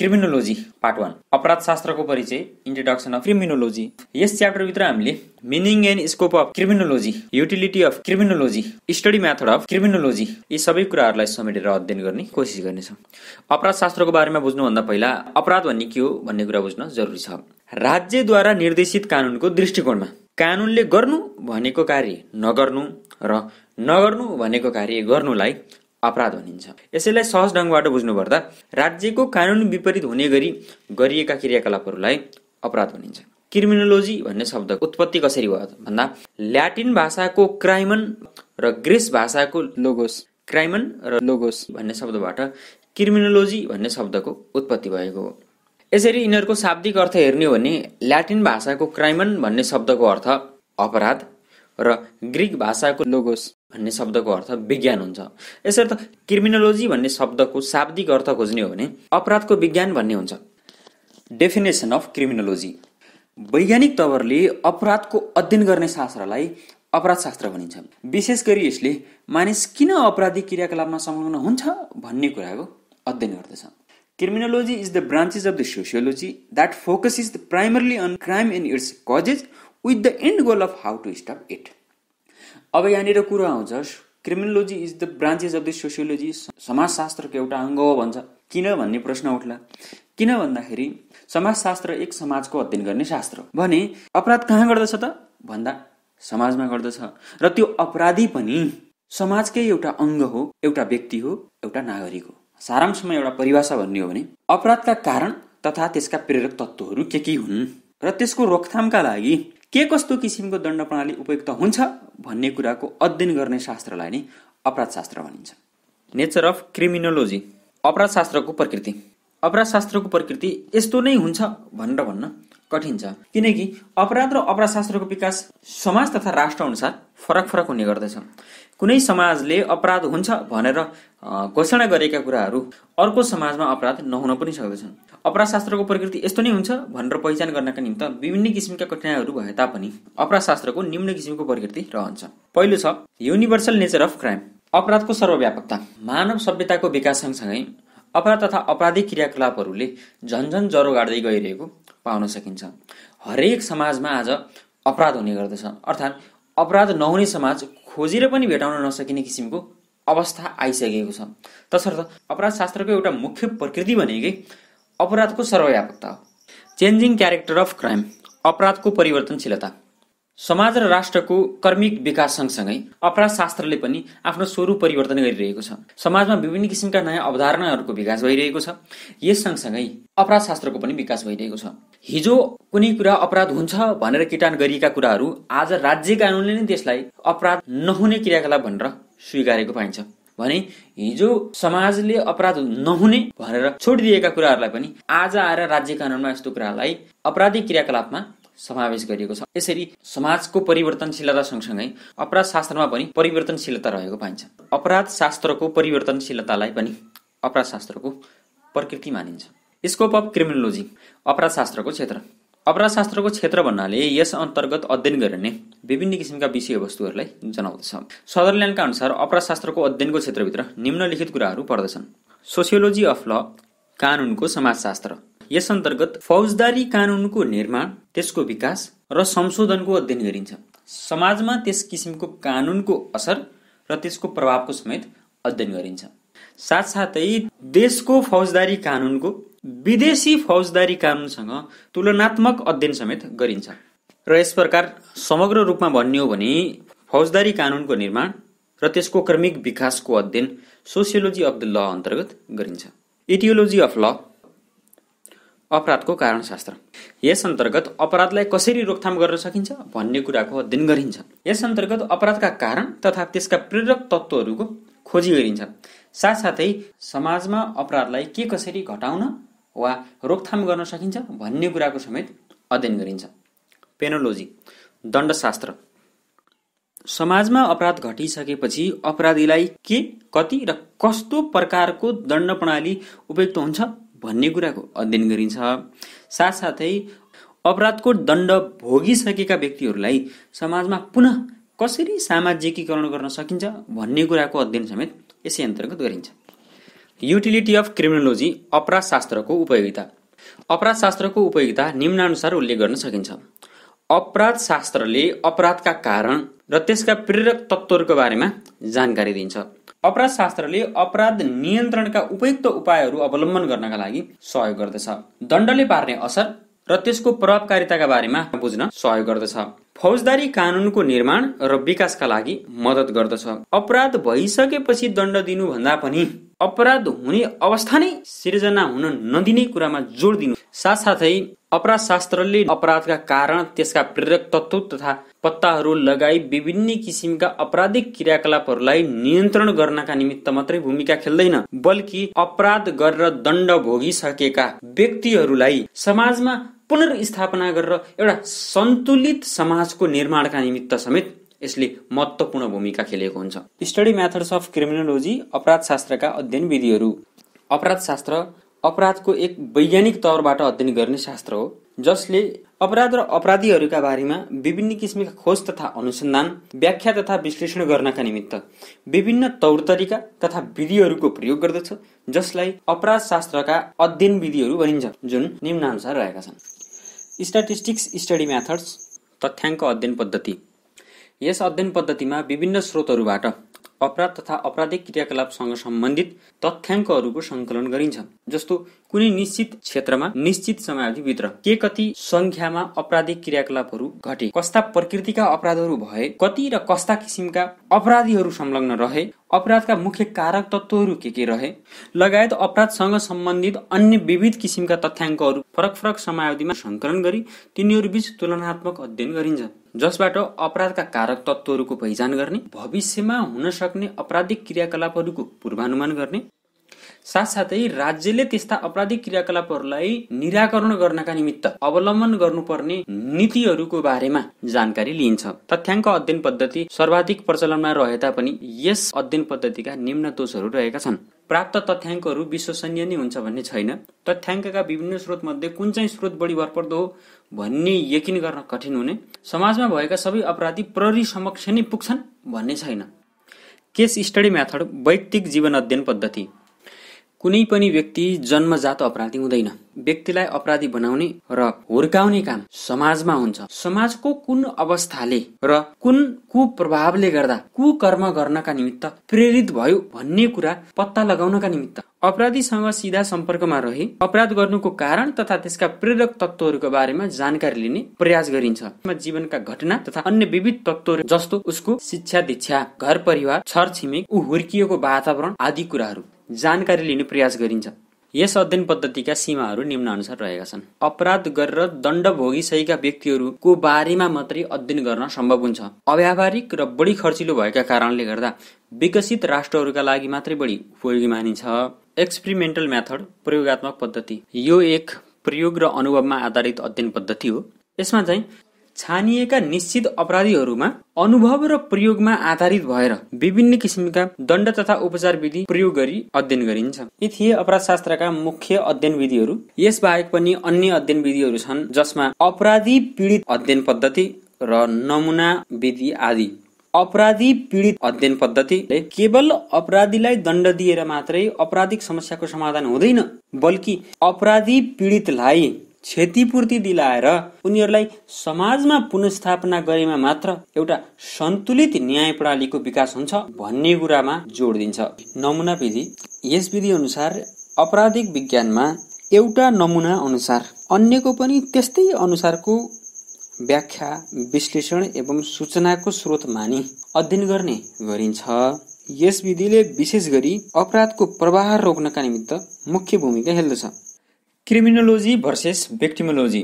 criminology part one अपराध शास्त्रको परिचय इन्ट्रोडक्सन अफ क्रिमिनोलोजी यस च्याप्टरभित्र हामीले meaning and scope of criminology utility of criminology study method of criminology यी सबै कुराहरूलाई समेटेर अध्ययन गर्ने कोसिस गर्नेछौँ अपराध शास्त्रको बारेमा बुझ्नुभन्दा पहिला अपराध भन्ने के हो भन्ने कुरा बुझ्न जरुरी छ राज्यद्वारा निर्देशित कानुनको दृष्टिकोणमा कानुनले गर्नु भनेको कार्य नगर्नु र नगर्नु भनेको कार्य गर्नुलाई अपराध भनिन्छ यसैलाई सहज ढङ्गबाट बुझ्नुपर्दा राज्यको कानुन विपरीत हुने गरी गरिएका क्रियाकलापहरूलाई अपराध भनिन्छ क्रिमिनोलोजी भन्ने शब्दको उत्पत्ति कसरी भयो भन्दा ल्याटिन भाषाको क्राइमन र ग्रिस भाषाको लोगोस क्राइमन र लोगोस भन्ने शब्दबाट क्रिमिनोलोजी भन्ने शब्दको उत्पत्ति भएको हो यसरी यिनीहरूको शाब्दिक अर्थ हेर्ने हो भने ल्याटिन भाषाको क्राइमन भन्ने शब्दको अर्थ अपराध र ग्रिक भाषाको लोगोस भन्ने शब्दको अर्थ विज्ञान हुन्छ यसर्थ क्रिमिनोलोजी भन्ने शब्दको शाब्दिक अर्थ खोज्ने हो भने अपराधको विज्ञान भन्ने हुन्छ डेफिनेसन अफ क्रिमिनोलोजी वैज्ञानिक तवरले अपराधको अध्ययन गर्ने शास्त्रलाई अपराधशास्त्र भनिन्छ विशेष गरी यसले मानिस किन अपराधी क्रियाकलापमा संलग्न हुन्छ भन्ने कुराको अध्ययन गर्दछ criminology is the branches of the sociology that focus is primarily on crime and its causes with the end goal of how to stop it अब यहाँनिर कुरो आउँछ criminology is the branches of the sociology समाजशास्त्रको एउटा अङ्ग हो भन्छ किन भन्ने प्रश्न उठला किन भन्दाखेरि समाजशास्त्र एक समाजको अध्ययन गर्ने शास्त्र भने अपराध कहाँ गर्दछ त भन्दा समाजमा गर्दछ र त्यो अपराधी पनि समाजकै एउटा अङ्ग हो एउटा व्यक्ति हो एउटा नागरिक हो सारांशमा एउटा परिभाषा भन्ने हो भने अपराधका कारण तथा त्यसका प्रेरक तत्त्वहरू के के हुन् र त्यसको रोकथामका लागि के कस्तो किसिमको दण्ड प्रणाली उपयुक्त हुन्छ भन्ने कुराको अध्ययन गर्ने शास्त्रलाई नै अपराधशास्त्र भनिन्छ नेचर अफ क्रिमिनोलोजी अपराधशास्त्रको प्रकृति अपराधशास्त्रको प्रकृति यस्तो नै हुन्छ भनेर भन्न कठिन छ किनकि अपराध र अपराधशास्त्रको विकास समाज तथा राष्ट्र अनुसार फरक फरक हुने गर्दछ कुनै समाजले अपराध हुन्छ भनेर घोषणा गरेका कुराहरू अर्को समाजमा अपराध नहुन पनि सक्दछन् अपराधशास्त्रको प्रकृति यस्तो नै हुन्छ भनेर पहिचान गर्नका निम्ति विभिन्न किसिमका कठिनाइहरू भए तापनि अपराधशास्त्रको निम्न किसिमको प्रकृति रहन्छ पहिलो छ युनिभर्सल नेचर अफ क्राइम अपराधको सर्वव्यापकता मानव सभ्यताको विकास सँगसँगै अपराध तथा अपराधिक क्रियाकलापहरूले झन्झन ज्वरो गाड्दै गइरहेको पाउन सकिन्छ हरेक समाजमा आज अपराध हुने गर्दछ अर्थात् अपराध नहुने समाज खोजेर पनि भेटाउन नसकिने किसिमको अवस्था आइसकेको छ तसर्थ अपराध शास्त्रको एउटा मुख्य प्रकृति भनेकै अपराधको सर्वव्यापकता हो चेन्जिङ क्यारेक्टर अफ क्राइम अपराधको परिवर्तनशीलता समाज र राष्ट्रको कर्मिक विकास सँगसँगै अपराध शास्त्रले पनि आफ्नो स्वरूप परिवर्तन गरिरहेको छ समाजमा विभिन्न किसिमका नयाँ अवधारणाहरूको विकास भइरहेको छ यस सँगसँगै अपराध शास्त्रको पनि विकास भइरहेको छ हिजो कुनै कुरा अपराध हुन्छ भनेर किटान गरिएका कुराहरू आज राज्य कानुनले नै त्यसलाई अपराध नहुने क्रियाकलाप भनेर स्वीकारेको पाइन्छ भने हिजो समाजले अपराध नहुने भनेर छोडिदिएका कुराहरूलाई पनि आज आएर राज्य कानुनमा यस्तो कुरालाई अपराधिक क्रियाकलापमा समावेश गरिएको छ यसरी समाजको परिवर्तनशीलता सँगसँगै अपराध शास्त्रमा पनि परिवर्तनशीलता रहेको पाइन्छ अपराध शास्त्रको परिवर्तनशीलतालाई पनि अपराध शास्त्रको प्रकृति मानिन्छ स्कोप अफ क्रिमिनोलोजी अपराध शास्त्रको क्षेत्र अपराध शास्त्रको क्षेत्र भन्नाले यस अन्तर्गत अध्ययन गरिने विभिन्न किसिमका विषयवस्तुहरूलाई जनाउँदछ सदरल्यान्डका अनुसार अपराध शास्त्रको अध्ययनको क्षेत्रभित्र निम्नलिखित कुराहरू पर्दछन् सोसियोलोजी अफ ल कानुनको समाजशास्त्र यस अन्तर्गत फौजदारी कानुनको निर्माण त्यसको विकास र संशोधनको अध्ययन गरिन्छ समाजमा त्यस किसिमको कानुनको असर र त्यसको प्रभावको समेत अध्ययन गरिन्छ साथसाथै देशको फौजदारी कानुनको विदेशी फौजदारी कानुनसँग तुलनात्मक अध्ययन समेत गरिन्छ र यस प्रकार समग्र रूपमा भन्ने हो भने फौजदारी कानुनको निर्माण र त्यसको क्रमिक विकासको अध्ययन सोसियोलोजी अफ द ल अन्तर्गत गरिन्छ इटियोलोजी अफ ल अपराधको कारणशास्त्र यस अन्तर्गत अपराधलाई कसरी रोकथाम गर्न सकिन्छ भन्ने कुराको अध्ययन गरिन्छ यस अन्तर्गत अपराधका कारण तथा त्यसका प्रेरक तत्त्वहरूको खोजी गरिन्छ साथसाथै समाजमा अपराधलाई के कसरी घटाउन वा रोकथाम गर्न सकिन्छ भन्ने कुराको समेत अध्ययन गरिन्छ पेनोलोजी दण्डशास्त्र समाजमा अपराध घटिसकेपछि अपराधीलाई के कति र कस्तो प्रकारको दण्ड प्रणाली उपयुक्त हुन्छ भन्ने कुराको अध्ययन गरिन्छ साथसाथै अपराधको दण्ड भोगिसकेका व्यक्तिहरूलाई समाजमा पुनः कसरी सामाजिकीकरण गर्न सकिन्छ भन्ने कुराको अध्ययन समेत यसै अन्तर्गत गरिन्छ युटिलिटी अफ क्रिमिनोलोजी शास्त्रको उपयोगिता अपराध शास्त्रको उपयोगिता निम्नानुसार उल्लेख गर्न सकिन्छ अपराध शास्त्रले अपराधका कारण र त्यसका प्रेरक तत्त्वहरूको बारेमा जानकारी दिन्छ अपराध शास्त्रले अपराध नियन्त्रणका उपयुक्त उपायहरू अवलम्बन गर्नका लागि सहयोग गर्दछ दण्डले पार्ने असर र त्यसको प्रभावकारिताका बारेमा बुझ्न सहयोग गर्दछ फौजदारी कानुनको निर्माण र विकासका लागि मद्दत गर्दछ अपराध भइसकेपछि दण्ड दिनुभन्दा पनि अपराध हुने अवस्था नै सिर्जना हुन नदिने कुरामा जोड दिनु साथसाथै अपराध शास्त्रले अपराधका कारण त्यसका प्रेरक तत्त्व तथा पत्ताहरू लगाई विभिन्न किसिमका अपराधिक क्रियाकलापहरूलाई नियन्त्रण गर्नका निमित्त मात्रै भूमिका खेल्दैन बल्कि अपराध गरेर दण्ड भोगिसकेका व्यक्तिहरूलाई समाजमा पुनर्स्थापना गरेर एउटा सन्तुलित समाजको निर्माणका निमित्त समेत यसले महत्त्वपूर्ण भूमिका खेलेको हुन्छ स्टडी मेथड्स अफ क्रिमिनोलोजी शास्त्रका अध्ययन विधिहरू अपराध शास्त्र अपराधको एक वैज्ञानिक तौरबाट अध्ययन गर्ने शास्त्र हो जसले अपराध र अपराधीहरूका बारेमा विभिन्न किसिमका खोज तथा अनुसन्धान व्याख्या तथा विश्लेषण गर्नका निमित्त विभिन्न तौर तरिका तथा विधिहरूको प्रयोग गर्दछ जसलाई अपराध शास्त्रका अध्ययन विधिहरू भनिन्छ जुन निम्नानुसार रहेका छन् स्ट्याटिस्टिक्स स्टडी म्याथड्स तथ्याङ्क अध्ययन पद्धति यस अध्ययन पद्धतिमा विभिन्न स्रोतहरूबाट अपराध तथा अपराधिक क्रियाकलापसँग सम्बन्धित तथ्याङ्कहरूको सङ्कलन गरिन्छ जस्तो कुनै निश्चित क्षेत्रमा निश्चित समयावधिभित्र के कति संख्यामा अपराधिक क्रियाकलापहरू घटे कस्ता प्रकृतिका अपराधहरू भए कति र कस्ता किसिमका अपराधीहरू संलग्न रहे अपराधका मुख्य कारक तत्त्वहरू के के रहे लगायत अपराधसँग सम्बन्धित अन्य विविध किसिमका तथ्याङ्कहरू फरक फरक समयावधिमा सङ्कलन गरी तिनीहरू बीच तुलनात्मक अध्ययन गरिन्छ जसबाट अपराधका कारक तत्त्वहरूको पहिचान गर्ने भविष्यमा हुन सक्ने अपराधिक क्रियाकलापहरूको पूर्वानुमान गर्ने साथसाथै राज्यले त्यस्ता अपराधिक क्रियाकलापहरूलाई निराकरण गर्नका निमित्त अवलम्बन गर्नुपर्ने नीतिहरूको बारेमा जानकारी लिइन्छ तथ्याङ्क अध्ययन पद्धति सर्वाधिक प्रचलनमा रहे तापनि यस अध्ययन पद्धतिका निम्न दोषहरू रहेका छन् प्राप्त तथ्याङ्कहरू विश्वसनीय नै हुन्छ भन्ने छैन तथ्याङ्कका विभिन्न स्रोतमध्ये कुन चाहिँ स्रोत बढी भरपर्दो हो भन्ने यकिन गर्न कठिन हुने समाजमा भएका सबै अपराधी प्रहरी समक्ष नै पुग्छन् भन्ने छैन केस स्टडी म्याथड वैयक्तिक जीवन अध्ययन पद्धति कुनै पनि व्यक्ति जन्मजात अपराधी हुँदैन व्यक्तिलाई अपराधी बनाउने र हुर्काउने काम समाजमा हुन्छ समाजको कुन अवस्थाले र कुन कुप्रभावले गर्दा कुकर्म गर्नका निमित्त प्रेरित भयो भन्ने कुरा पत्ता लगाउनका निमित्त अपराधीसँग सिधा सम्पर्कमा रहे अपराध गर्नुको कारण तथा त्यसका प्रेरक तत्त्वहरूको बारेमा जानकारी लिने प्रयास गरिन्छ जीवनका घटना तथा अन्य विविध तत्त्वहरू जस्तो उसको शिक्षा दीक्षा घर परिवार छरछिमेक ऊ हुर्किएको वातावरण आदि कुराहरू जानकारी लिने प्रयास गरिन्छ यस अध्ययन पद्धतिका सीमाहरू निम्नअनुसार रहेका छन् अपराध गरेर दण्ड भोगिसकेका व्यक्तिहरूको बारेमा मात्रै अध्ययन गर्न सम्भव हुन्छ अव्यावहारिक र बढी खर्चिलो भएका कारणले गर्दा विकसित राष्ट्रहरूका लागि मात्रै बढी उपयोगी मानिन्छ एक्सपेरिमेन्टल मेथड प्रयोगत्मक पद्धति यो एक प्रयोग र अनुभवमा आधारित अध्ययन पद्धति हो यसमा चाहिँ छानिएका निश्चित अपराधीहरूमा अनुभव र प्रयोगमा आधारित भएर विभिन्न किसिमका दण्ड तथा उपचार विधि प्रयोग गरी अध्ययन गरिन्छ यी थिए अपराध शास्त्रका मुख्य अध्ययन विधिहरू बाहेक पनि अन्य अध्ययन विधिहरू छन् जसमा अपराधी पीडित अध्ययन पद्धति र नमुना विधि आदि अपराधी पीडित अध्ययन पद्धतिले केवल अपराधीलाई दण्ड दिएर मात्रै अपराधिक समस्याको समाधान हुँदैन बल्कि अपराधी पीडितलाई क्षतिपूर्ति दिलाएर उनीहरूलाई समाजमा पुनस्थापना गरेमा मात्र एउटा सन्तुलित न्याय प्रणालीको विकास हुन्छ भन्ने कुरामा जोड दिन्छ नमुना विधि यस विधि अनुसार अपराधिक विज्ञानमा एउटा नमुना अनुसार अन्यको पनि त्यस्तै अनुसारको व्याख्या विश्लेषण एवं सूचनाको स्रोत मानि अध्ययन गर्ने गरिन्छ यस विधिले विशेष गरी अपराधको प्रवाह रोक्नका निमित्त मुख्य भूमिका खेल्दछ क्रिमिनोलोजी भर्सेस भेक्टिमोलोजी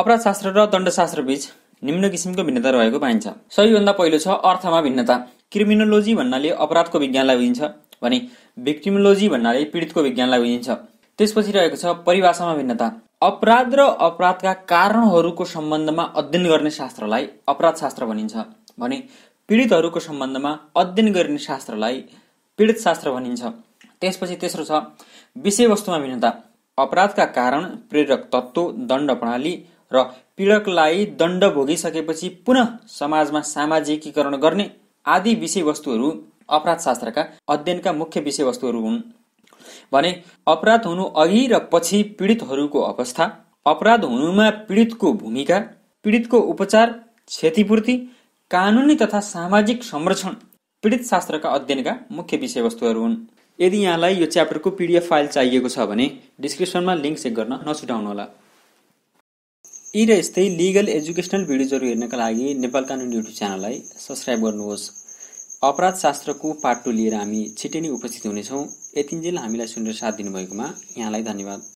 अपराधशास्त्र र दण्डशास्त्र दण्डशास्त्रबीच निम्न किसिमको भिन्नता रहेको पाइन्छ सबैभन्दा पहिलो छ अर्थमा भिन्नता क्रिमिनोलोजी भन्नाले अपराधको विज्ञानलाई बुझिन्छ भने भेक्टिमोलोजी भन्नाले पीडितको विज्ञानलाई बुझिन्छ त्यसपछि रहेको छ परिभाषामा भिन्नता अपराध र अपराधका कारणहरूको सम्बन्धमा अध्ययन गर्ने शास्त्रलाई अपराध शास्त्र भनिन्छ भने पीडितहरूको सम्बन्धमा अध्ययन गर्ने शास्त्रलाई पीडित शास्त्र भनिन्छ त्यसपछि तेस्रो छ विषयवस्तुमा भिन्नता अपराधका कारण प्रेरक तत्त्व दण्ड प्रणाली र पीडकलाई दण्ड भोगिसकेपछि पुनः समाजमा सामाजिकीकरण गर्ने आदि विषयवस्तुहरू अपराधशास्त्रका अध्ययनका मुख्य विषयवस्तुहरू हुन् भने अपराध हुनु अघि र पछि पीडितहरूको अवस्था अपराध हुनुमा पीडितको भूमिका पीडितको उपचार क्षतिपूर्ति कानुनी तथा सामाजिक संरक्षण पीडित शास्त्रका अध्ययनका मुख्य विषयवस्तुहरू हुन् यदि यहाँलाई यो च्याप्टरको पिडिएफ फाइल चाहिएको छ भने डिस्क्रिप्सनमा लिङ्क चेक गर्न नछुटाउनुहोला यी र यस्तै लिगल एजुकेसनल भिडियोजहरू हेर्नका लागि नेपाल कानुन युट्युब च्यानललाई सब्सक्राइब गर्नुहोस् अपराध शास्त्रको पार्ट टू लिएर हामी छिटै नै उपस्थित हुनेछौँ यतिन्जेल हामीलाई सुनेर साथ दिनुभएकोमा यहाँलाई धन्यवाद